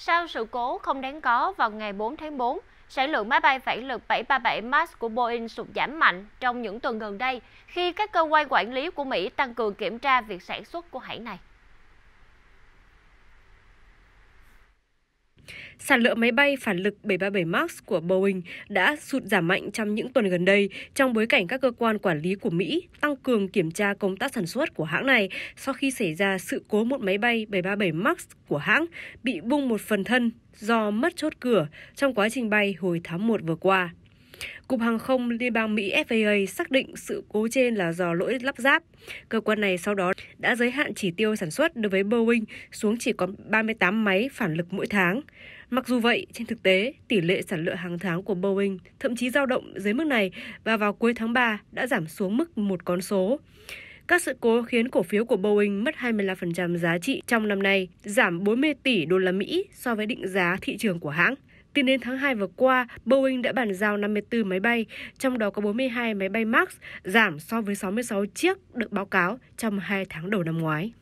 Sau sự cố không đáng có vào ngày 4 tháng 4, sản lượng máy bay phản lực 737 MAX của Boeing sụt giảm mạnh trong những tuần gần đây khi các cơ quan quản lý của Mỹ tăng cường kiểm tra việc sản xuất của hãng này. Sản lượng máy bay phản lực 737 MAX của Boeing đã sụt giảm mạnh trong những tuần gần đây trong bối cảnh các cơ quan quản lý của Mỹ tăng cường kiểm tra công tác sản xuất của hãng này sau khi xảy ra sự cố một máy bay 737 MAX của hãng bị bung một phần thân do mất chốt cửa trong quá trình bay hồi tháng 1 vừa qua. Cục Hàng không Liên bang Mỹ FAA xác định sự cố trên là do lỗi lắp ráp. Cơ quan này sau đó đã giới hạn chỉ tiêu sản xuất đối với Boeing xuống chỉ còn 38 máy phản lực mỗi tháng. Mặc dù vậy, trên thực tế, tỷ lệ sản lượng hàng tháng của Boeing thậm chí dao động dưới mức này và vào cuối tháng 3 đã giảm xuống mức một con số. Các sự cố khiến cổ phiếu của Boeing mất 25% giá trị trong năm nay, giảm 40 tỷ đô la Mỹ so với định giá thị trường của hãng. Tính đến tháng 2 vừa qua, Boeing đã bàn giao 54 máy bay, trong đó có 42 máy bay MAX, giảm so với 66 chiếc được báo cáo trong 2 tháng đầu năm ngoái.